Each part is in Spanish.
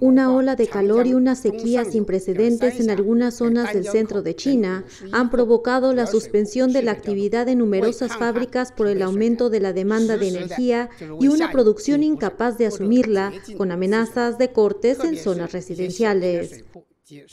Una ola de calor y una sequía sin precedentes en algunas zonas del centro de China han provocado la suspensión de la actividad de numerosas fábricas por el aumento de la demanda de energía y una producción incapaz de asumirla, con amenazas de cortes en zonas residenciales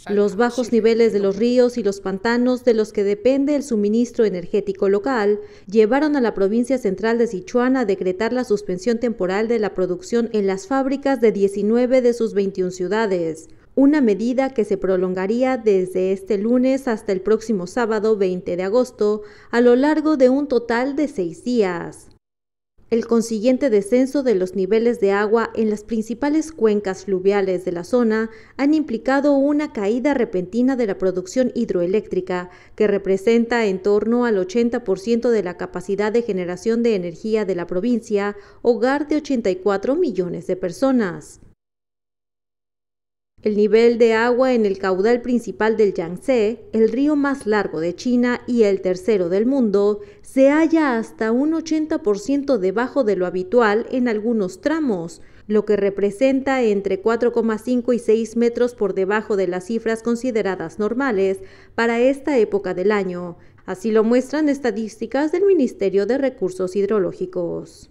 los bajos niveles de los ríos y los pantanos de los que depende el suministro energético local llevaron a la provincia central de Sichuan a decretar la suspensión temporal de la producción en las fábricas de 19 de sus 21 ciudades, una medida que se prolongaría desde este lunes hasta el próximo sábado 20 de agosto a lo largo de un total de seis días el consiguiente descenso de los niveles de agua en las principales cuencas fluviales de la zona han implicado una caída repentina de la producción hidroeléctrica, que representa en torno al 80% de la capacidad de generación de energía de la provincia, hogar de 84 millones de personas. El nivel de agua en el caudal principal del Yangtze, el río más largo de China y el tercero del mundo, se halla hasta un 80% debajo de lo habitual en algunos tramos, lo que representa entre 4,5 y 6 metros por debajo de las cifras consideradas normales para esta época del año. Así lo muestran estadísticas del Ministerio de Recursos Hidrológicos.